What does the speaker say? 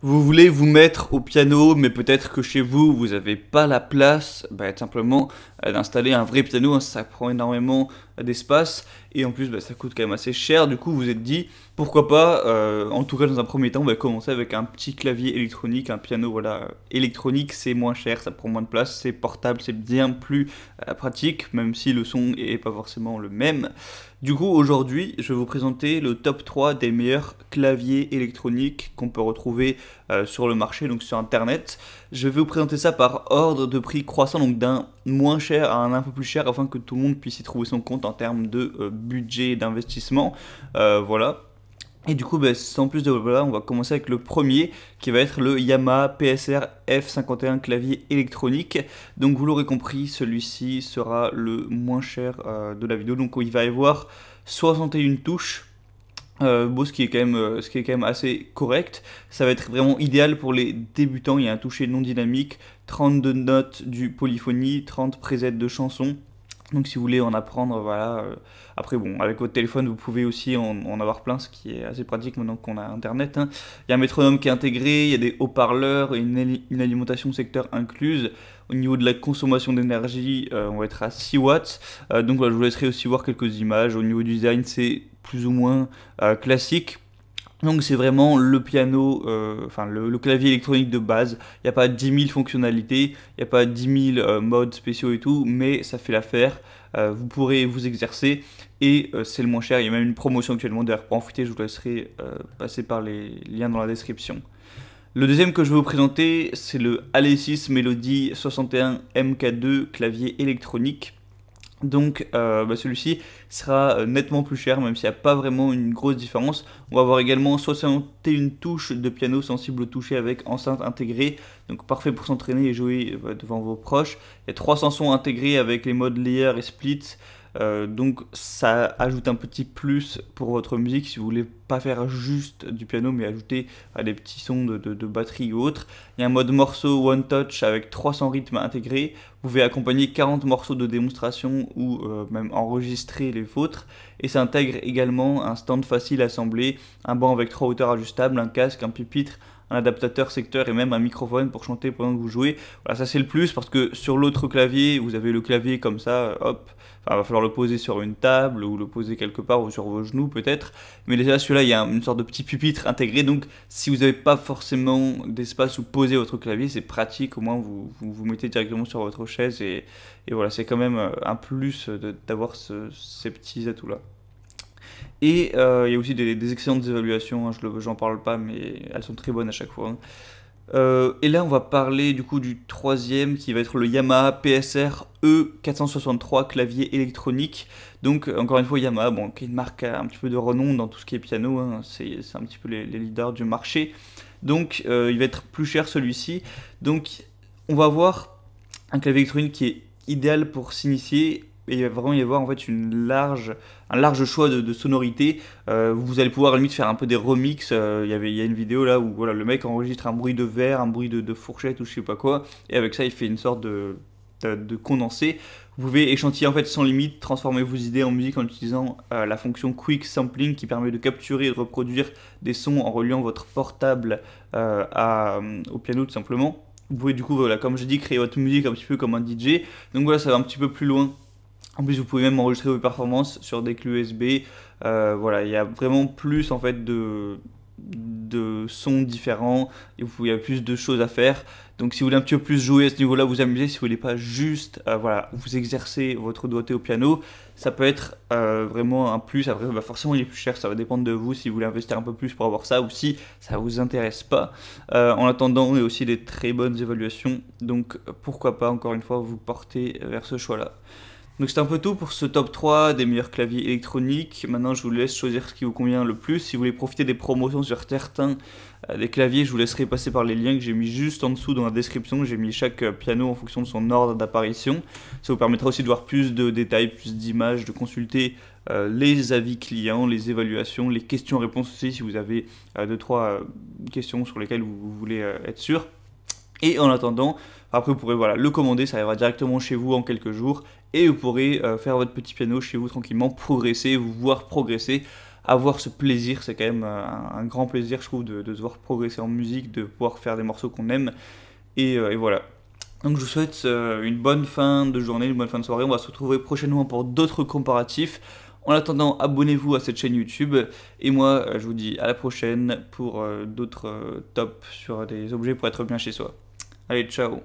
Vous voulez vous mettre au piano, mais peut-être que chez vous, vous n'avez pas la place, bah, simplement euh, d'installer un vrai piano, hein, ça prend énormément d'espace et en plus bah, ça coûte quand même assez cher. Du coup, vous êtes dit pourquoi pas, euh, en tout cas dans un premier temps, on bah, va commencer avec un petit clavier électronique, un piano voilà électronique, c'est moins cher, ça prend moins de place, c'est portable, c'est bien plus euh, pratique, même si le son est pas forcément le même. Du coup, aujourd'hui, je vais vous présenter le top 3 des meilleurs claviers électroniques qu'on peut retrouver euh, sur le marché, donc sur internet. Je vais vous présenter ça par ordre de prix croissant, donc d'un moins cher à un un peu plus cher afin que tout le monde puisse y trouver son compte en termes de euh, budget d'investissement. Euh, voilà. Et du coup, ben, sans plus de voilà, on va commencer avec le premier qui va être le Yamaha PSR F51 clavier électronique. Donc vous l'aurez compris, celui-ci sera le moins cher euh, de la vidéo. Donc il va y avoir 61 touches euh, ce qui est quand même, euh, ce qui est quand même assez correct. Ça va être vraiment idéal pour les débutants. Il y a un toucher non dynamique, 32 notes du polyphonie, 30 présets de chansons, donc si vous voulez en apprendre, voilà. Euh, après bon, avec votre téléphone, vous pouvez aussi en, avoir plein, ce qui est assez pratique maintenant qu'on a Internet. Hein. Il y a un métronome qui est intégré, il y a des haut-parleurs, une, alimentation secteur incluse. Au niveau de la consommation d'énergie, euh, on va être à 6 watts. Euh, donc voilà, je vous laisserai aussi voir quelques images. Au niveau du design, c'est plus ou moins classique donc c'est vraiment le piano, euh, enfin le, clavier électronique de base. Il n'y a pas 10 000 fonctionnalités, il n'y a pas 10 000 euh, modes spéciaux et tout, mais ça fait l'affaire. Euh, vous pourrez vous exercer et c'est le moins cher. Il y a même une promotion actuellement d'ailleurs pour en fouter, je vous laisserai passer par les liens dans la description. Le deuxième que je vais vous présenter, c'est le Alesis Melody 61 MK2 clavier électronique. Donc euh, bah, celui-ci sera euh, nettement plus cher, même s'il n'y a pas vraiment une grosse différence. On va avoir également 61 touches de piano sensible au toucher avec enceinte intégrée, donc parfait pour s'entraîner et jouer euh, bah, devant vos proches. Il y a 300 sons intégrés avec les modes layer et split, donc ça ajoute un petit plus pour votre musique si vous voulez pas faire juste du piano, mais ajouter à bah, des petits sons de, batterie ou autre. Il y a un mode morceau One Touch avec 300 rythmes intégrés. Vous pouvez accompagner 40 morceaux de démonstration ou euh, même enregistrer les vôtres. Et ça intègre également un stand facile assembler, un banc avec trois hauteurs ajustables, un casque, un pupitre, un adaptateur secteur et même un microphone pour chanter pendant que vous jouez. Voilà, ça c'est le plus parce que sur l'autre clavier, vous avez le clavier comme ça, hop, enfin, va falloir le poser sur une table ou le poser quelque part ou sur vos genoux peut-être. Mais déjà celui-là, il y a une sorte de petit pupitre intégré. Donc, si vous n'avez pas forcément d'espace où poser votre clavier, c'est pratique. Au moins, vous, vous, mettez directement sur votre chaise. Et, voilà, c'est quand même euh, un plus d'avoir ces petits atouts-là. Et euh, il y a aussi des, excellentes évaluations. Hein, je n'en parle pas, mais elles sont très bonnes à chaque fois. Hein. Euh, et là, on va parler du coup du troisième qui va être le Yamaha PSR E463 clavier électronique. Donc, euh, encore une fois, Yamaha, bon, qui est une marque un petit peu de renom dans tout ce qui est piano, hein. c'est un petit peu les, leaders du marché. Donc, euh, il va être plus cher celui-ci. Donc, on va avoir un clavier électronique qui est idéal pour s'initier et il va vraiment y avoir en fait une large, un large choix de, de sonorités. Euh, vous allez pouvoir à limite faire un peu des remixes. Euh, il y il y a une vidéo là où voilà, le mec enregistre un bruit de verre, un bruit de, fourchette ou je sais pas quoi, et avec ça il fait une sorte de, de, condensé. Vous pouvez échantillonner en fait sans limite, transformer vos idées en musique en utilisant euh, la fonction Quick Sampling qui permet de capturer et de reproduire des sons en reliant votre portable à, au piano tout simplement. Vous pouvez du coup, voilà, comme je dis, créer votre musique un petit peu comme un DJ. Donc voilà, ça va un petit peu plus loin en plus, vous pouvez même enregistrer vos performances sur des clés USB. Euh, voilà, il y a vraiment plus en fait de sons différents, il y a plus de choses à faire. Donc si vous voulez un petit peu plus jouer à ce niveau-là, vous amuser, si vous voulez pas juste euh, voilà, vous exercer votre doigté au piano, ça peut être euh, vraiment un plus. Après, bah, forcément, il est plus cher, ça va dépendre de vous si vous voulez investir un peu plus pour avoir ça ou si ça vous intéresse pas. en attendant, il y a aussi des très bonnes évaluations, donc pourquoi pas encore une fois vous porter vers ce choix-là. Donc c'est un peu tout pour ce top 3 des meilleurs claviers électroniques. Maintenant je vous laisse choisir ce qui vous convient le plus. Si vous voulez profiter des promotions sur certains euh, des claviers, je vous laisserai passer par les liens que j'ai mis juste en dessous dans la description. J'ai mis chaque euh, piano en fonction de son ordre d'apparition. Ça vous permettra aussi de voir plus de détails, plus d'images, de consulter euh, les avis clients, les évaluations, les questions-réponses aussi si vous avez 2-3 questions sur lesquelles vous voulez être sûr. Et en attendant, après vous pourrez voilà, le commander, ça arrivera directement chez vous en quelques jours et vous pourrez euh, faire votre petit piano chez vous tranquillement, progresser, vous voir progresser, avoir ce plaisir, c'est quand même euh, un, grand plaisir je trouve de, se voir progresser en musique, de pouvoir faire des morceaux qu'on aime et, euh, voilà. Donc je vous souhaite une bonne fin de journée, une bonne fin de soirée, on va se retrouver prochainement pour d'autres comparatifs. En attendant, abonnez-vous à cette chaîne YouTube. Et moi, je vous dis à la prochaine pour d'autres tops sur des objets pour être bien chez soi. Show.